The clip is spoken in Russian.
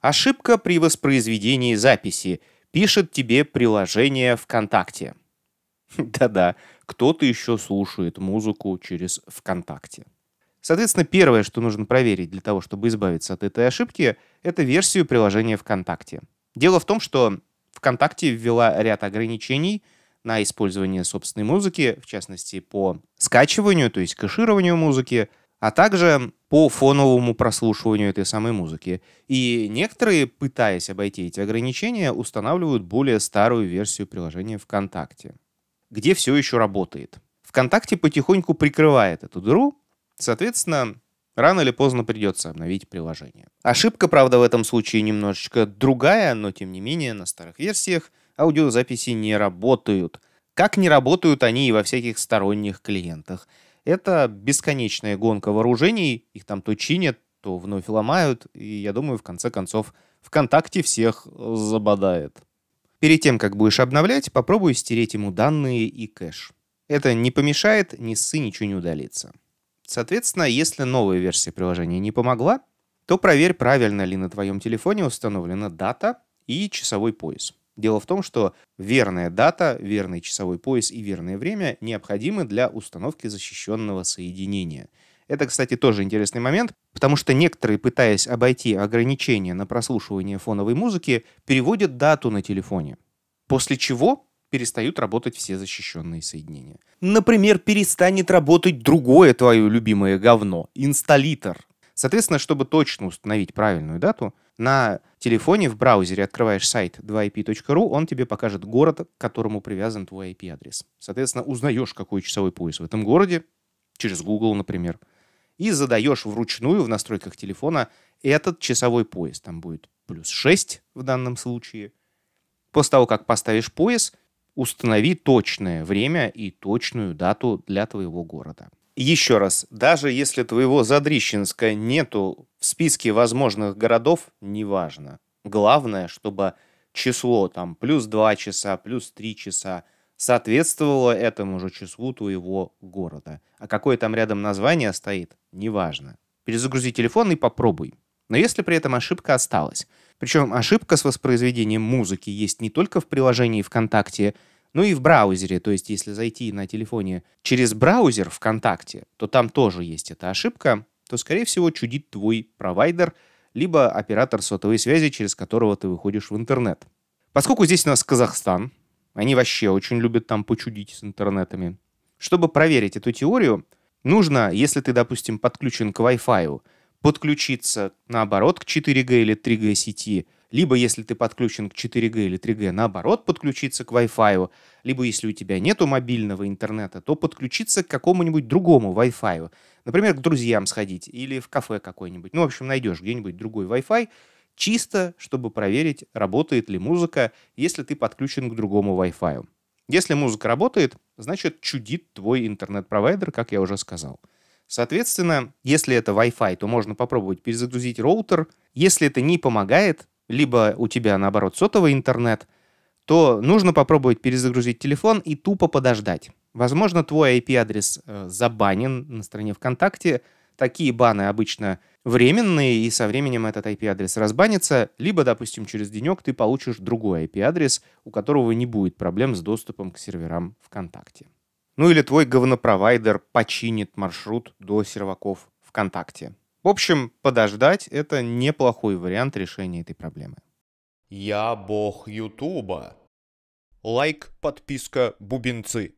Ошибка при воспроизведении записи. Пишет тебе приложение ВКонтакте. Да-да, кто-то еще слушает музыку через ВКонтакте. Соответственно, первое, что нужно проверить для того, чтобы избавиться от этой ошибки, это версию приложения ВКонтакте. Дело в том, что ВКонтакте ввела ряд ограничений на использование собственной музыки, в частности, по скачиванию, то есть кэшированию музыки, а также по фоновому прослушиванию этой самой музыки. И некоторые, пытаясь обойти эти ограничения, устанавливают более старую версию приложения ВКонтакте, где все еще работает. ВКонтакте потихоньку прикрывает эту дыру, соответственно, рано или поздно придется обновить приложение. Ошибка, правда, в этом случае немножечко другая, но тем не менее на старых версиях аудиозаписи не работают. Как не работают они и во всяких сторонних клиентах – это бесконечная гонка вооружений, их там то чинят, то вновь ломают, и я думаю, в конце концов, ВКонтакте всех забодает. Перед тем, как будешь обновлять, попробуй стереть ему данные и кэш. Это не помешает, ни ссы ничего не удалится. Соответственно, если новая версия приложения не помогла, то проверь, правильно ли на твоем телефоне установлена дата и часовой пояс. Дело в том, что верная дата, верный часовой пояс и верное время необходимы для установки защищенного соединения. Это, кстати, тоже интересный момент, потому что некоторые, пытаясь обойти ограничения на прослушивание фоновой музыки, переводят дату на телефоне, после чего перестают работать все защищенные соединения. Например, перестанет работать другое твое любимое говно — инсталлитор. Соответственно, чтобы точно установить правильную дату, на телефоне в браузере открываешь сайт 2ip.ru, он тебе покажет город, к которому привязан твой IP-адрес. Соответственно, узнаешь, какой часовой пояс в этом городе, через Google, например, и задаешь вручную в настройках телефона этот часовой пояс. Там будет плюс 6 в данном случае. После того, как поставишь пояс, установи точное время и точную дату для твоего города. Еще раз, даже если твоего Задрищенска нету в списке возможных городов, неважно. Главное, чтобы число там плюс 2 часа, плюс 3 часа соответствовало этому же числу твоего города. А какое там рядом название стоит, неважно. Перезагрузи телефон и попробуй. Но если при этом ошибка осталась. Причем ошибка с воспроизведением музыки есть не только в приложении ВКонтакте, ну и в браузере, то есть если зайти на телефоне через браузер ВКонтакте, то там тоже есть эта ошибка, то, скорее всего, чудит твой провайдер, либо оператор сотовой связи, через которого ты выходишь в интернет. Поскольку здесь у нас Казахстан, они вообще очень любят там почудить с интернетами. Чтобы проверить эту теорию, нужно, если ты, допустим, подключен к Wi-Fi, подключиться, наоборот, к 4G или 3G сети – либо если ты подключен к 4G или 3G, наоборот, подключиться к Wi-Fi, либо если у тебя нету мобильного интернета, то подключиться к какому-нибудь другому Wi-Fi. Например, к друзьям сходить или в кафе какой нибудь Ну, в общем, найдешь где-нибудь другой Wi-Fi, чисто чтобы проверить, работает ли музыка, если ты подключен к другому Wi-Fi. Если музыка работает, значит чудит твой интернет-провайдер, как я уже сказал. Соответственно, если это Wi-Fi, то можно попробовать перезагрузить роутер. Если это не помогает, либо у тебя, наоборот, сотовый интернет, то нужно попробовать перезагрузить телефон и тупо подождать. Возможно, твой IP-адрес э, забанен на стороне ВКонтакте. Такие баны обычно временные, и со временем этот IP-адрес разбанится, либо, допустим, через денек ты получишь другой IP-адрес, у которого не будет проблем с доступом к серверам ВКонтакте. Ну или твой говнопровайдер починит маршрут до серваков ВКонтакте. В общем, подождать — это неплохой вариант решения этой проблемы. Я бог Ютуба. Лайк, подписка, бубенцы.